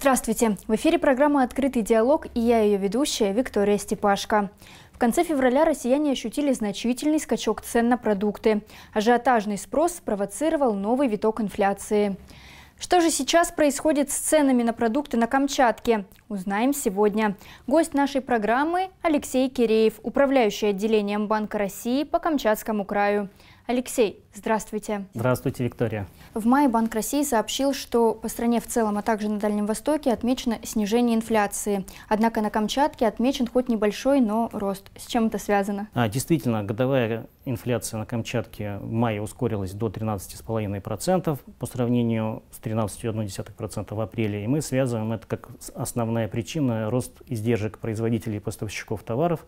Здравствуйте! В эфире программа «Открытый диалог» и я ее ведущая Виктория Степашко. В конце февраля россияне ощутили значительный скачок цен на продукты. Ажиотажный спрос спровоцировал новый виток инфляции. Что же сейчас происходит с ценами на продукты на Камчатке? Узнаем сегодня. Гость нашей программы – Алексей Киреев, управляющий отделением Банка России по Камчатскому краю. Алексей, здравствуйте. Здравствуйте, Виктория. В мае Банк России сообщил, что по стране в целом, а также на Дальнем Востоке отмечено снижение инфляции. Однако на Камчатке отмечен хоть небольшой, но рост. С чем это связано? А, действительно, годовая инфляция на Камчатке в мае ускорилась до 13,5% по сравнению с 13,1% в апреле. И мы связываем это как основная причина рост издержек производителей и поставщиков товаров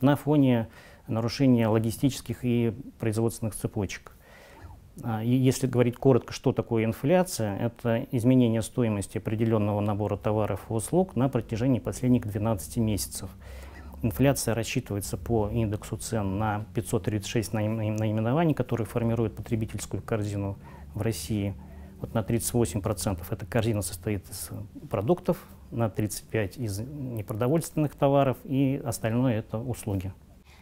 на фоне нарушение логистических и производственных цепочек. А, если говорить коротко, что такое инфляция, это изменение стоимости определенного набора товаров и услуг на протяжении последних 12 месяцев. Инфляция рассчитывается по индексу цен на 536 наименований, которые формируют потребительскую корзину в России. Вот на 38% эта корзина состоит из продуктов, на 35% из непродовольственных товаров и остальное это услуги.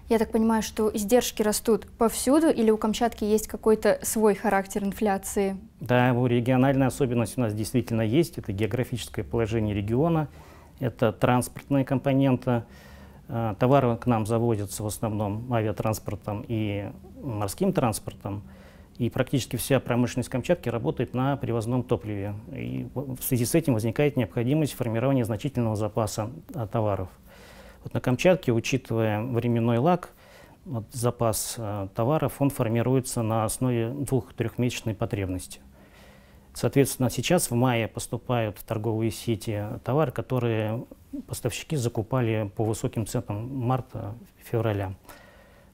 Я так понимаю, что издержки растут повсюду или у Камчатки есть какой-то свой характер инфляции? Да, его региональная особенность у нас действительно есть. Это географическое положение региона, это транспортные компоненты. А, товары к нам заводятся в основном авиатранспортом и морским транспортом. И практически вся промышленность Камчатки работает на привозном топливе. И в связи с этим возникает необходимость формирования значительного запаса а, товаров. Вот на Камчатке, учитывая временной лаг, вот запас э, товаров, он формируется на основе двух-трехмесячной потребности. Соответственно, сейчас в мае поступают в торговые сети товары, которые поставщики закупали по высоким ценам марта-февраля.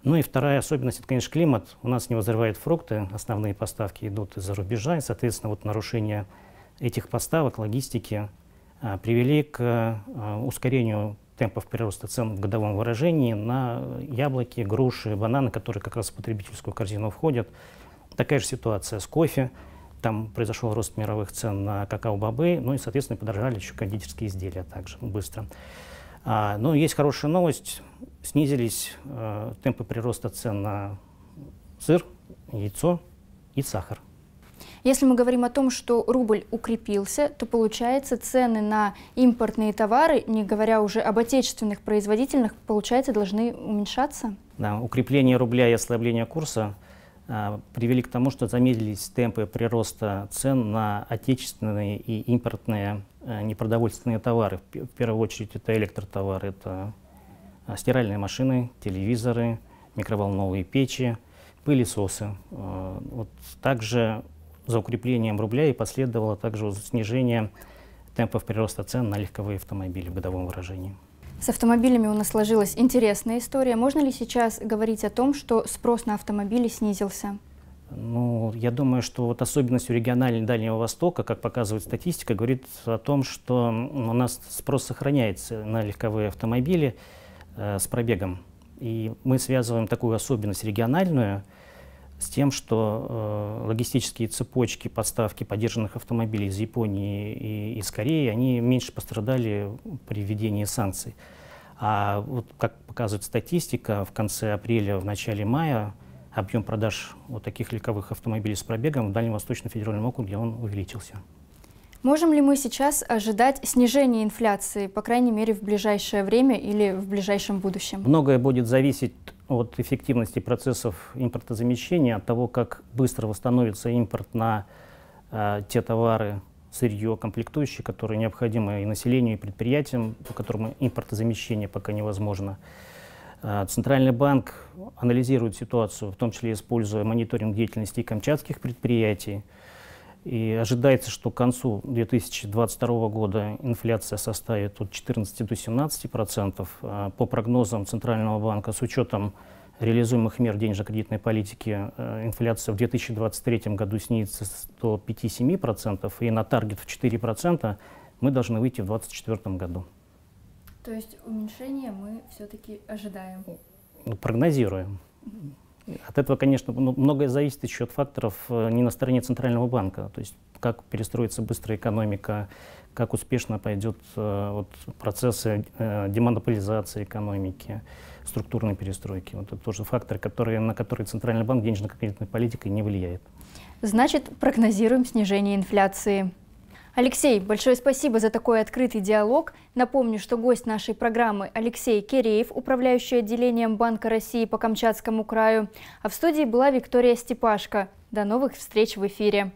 Ну и вторая особенность, это, конечно, климат. У нас не возрывают фрукты, основные поставки идут из-за рубежа, и, соответственно, вот нарушение этих поставок, логистики, э, привели к э, ускорению темпов прироста цен в годовом выражении на яблоки, груши, бананы, которые как раз в потребительскую корзину входят. Такая же ситуация с кофе. Там произошел рост мировых цен на какао-бобы, ну и, соответственно, подорожали еще кондитерские изделия также быстро. А, но ну, есть хорошая новость. Снизились э, темпы прироста цен на сыр, яйцо и сахар. Если мы говорим о том, что рубль укрепился, то получается цены на импортные товары, не говоря уже об отечественных производительных, получается, должны уменьшаться? Да, укрепление рубля и ослабление курса а, привели к тому, что замедлились темпы прироста цен на отечественные и импортные а, непродовольственные товары. В первую очередь это электротовары, это а, стиральные машины, телевизоры, микроволновые печи, пылесосы. Вот также за укреплением рубля и последовало также снижение темпов прироста цен на легковые автомобили в годовом выражении. С автомобилями у нас сложилась интересная история. Можно ли сейчас говорить о том, что спрос на автомобили снизился? Ну, я думаю, что вот особенностью региональной Дальнего Востока, как показывает статистика, говорит о том, что у нас спрос сохраняется на легковые автомобили э, с пробегом. И мы связываем такую особенность региональную – с тем, что э, логистические цепочки поставки поддержанных автомобилей из Японии и из Кореи, они меньше пострадали при введении санкций. А вот как показывает статистика, в конце апреля, в начале мая объем продаж вот таких легковых автомобилей с пробегом в Дальневосточном федеральном округе он увеличился. Можем ли мы сейчас ожидать снижения инфляции, по крайней мере, в ближайшее время или в ближайшем будущем? Многое будет зависеть от эффективности процессов импортозамещения, от того, как быстро восстановится импорт на э, те товары, сырье, комплектующие, которые необходимы и населению, и предприятиям, по которым импортозамещение пока невозможно. Э, Центральный банк анализирует ситуацию, в том числе используя мониторинг деятельности камчатских предприятий, и ожидается, что к концу 2022 года инфляция составит от 14 до 17 процентов. А, по прогнозам Центрального банка, с учетом реализуемых мер денежно-кредитной политики, а, инфляция в 2023 году снизится до 5-7 процентов, и на таргет в 4 процента мы должны выйти в 2024 году. То есть уменьшение мы все-таки ожидаем? Ну, прогнозируем. Mm-hmm. От этого, конечно, ну, многое зависит еще от факторов э, не на стороне Центрального банка. То есть как перестроится быстро экономика, как успешно пойдет э, вот, процессы э, демонополизации экономики, структурной перестройки. Вот это тоже факторы, которые, на которые Центральный банк денежно-кредитной политикой не влияет. Значит, прогнозируем снижение инфляции. Алексей, большое спасибо за такой открытый диалог. Напомню, что гость нашей программы Алексей Киреев, управляющий отделением Банка России по Камчатскому краю. А в студии была Виктория Степашко. До новых встреч в эфире.